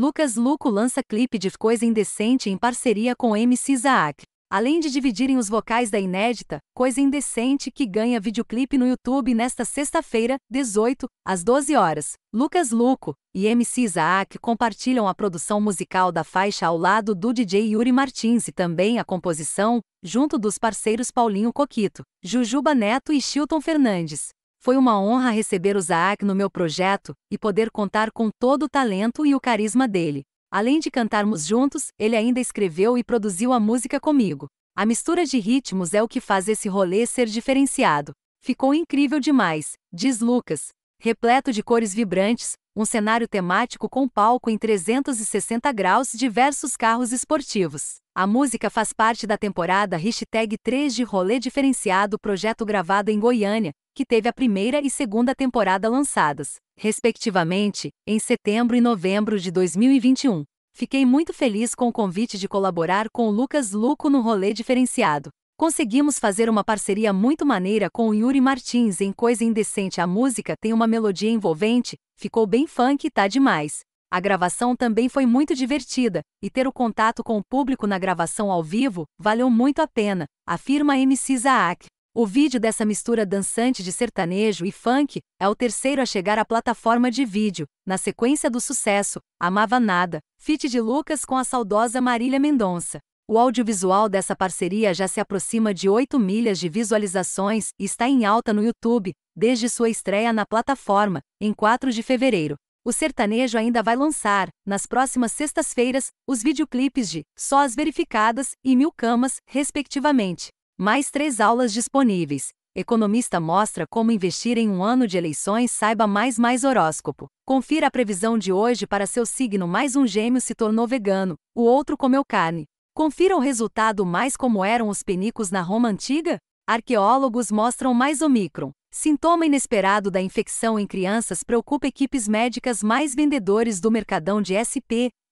Lucas Luco lança clipe de Coisa Indecente em parceria com MC Isaac. Além de dividirem os vocais da inédita, Coisa Indecente que ganha videoclipe no YouTube nesta sexta-feira, 18, às 12 horas. Lucas Luco e MC Isaac compartilham a produção musical da faixa ao lado do DJ Yuri Martins e também a composição, junto dos parceiros Paulinho Coquito, Jujuba Neto e Chilton Fernandes. Foi uma honra receber o Zaak no meu projeto e poder contar com todo o talento e o carisma dele. Além de cantarmos juntos, ele ainda escreveu e produziu a música comigo. A mistura de ritmos é o que faz esse rolê ser diferenciado. Ficou incrível demais, diz Lucas. Repleto de cores vibrantes, um cenário temático com palco em 360 graus e diversos carros esportivos. A música faz parte da temporada Hashtag 3 de Rolê Diferenciado, projeto gravado em Goiânia, que teve a primeira e segunda temporada lançadas, respectivamente, em setembro e novembro de 2021. Fiquei muito feliz com o convite de colaborar com o Lucas Luco no Rolê Diferenciado. Conseguimos fazer uma parceria muito maneira com o Yuri Martins em Coisa Indecente. A música tem uma melodia envolvente, ficou bem funk e tá demais. A gravação também foi muito divertida, e ter o contato com o público na gravação ao vivo valeu muito a pena, afirma MC Zaak. O vídeo dessa mistura dançante de sertanejo e funk é o terceiro a chegar à plataforma de vídeo, na sequência do sucesso Amava Nada, feat de Lucas com a saudosa Marília Mendonça. O audiovisual dessa parceria já se aproxima de 8 milhas de visualizações e está em alta no YouTube, desde sua estreia na plataforma, em 4 de fevereiro. O sertanejo ainda vai lançar, nas próximas sextas-feiras, os videoclipes de Só as Verificadas e Mil Camas, respectivamente. Mais três aulas disponíveis. Economista mostra como investir em um ano de eleições saiba mais mais horóscopo. Confira a previsão de hoje para seu signo mais um gêmeo se tornou vegano, o outro comeu carne. Confira o resultado mais como eram os penicos na Roma antiga? Arqueólogos mostram mais Omicron. Sintoma inesperado da infecção em crianças preocupa equipes médicas mais vendedores do mercadão de SP,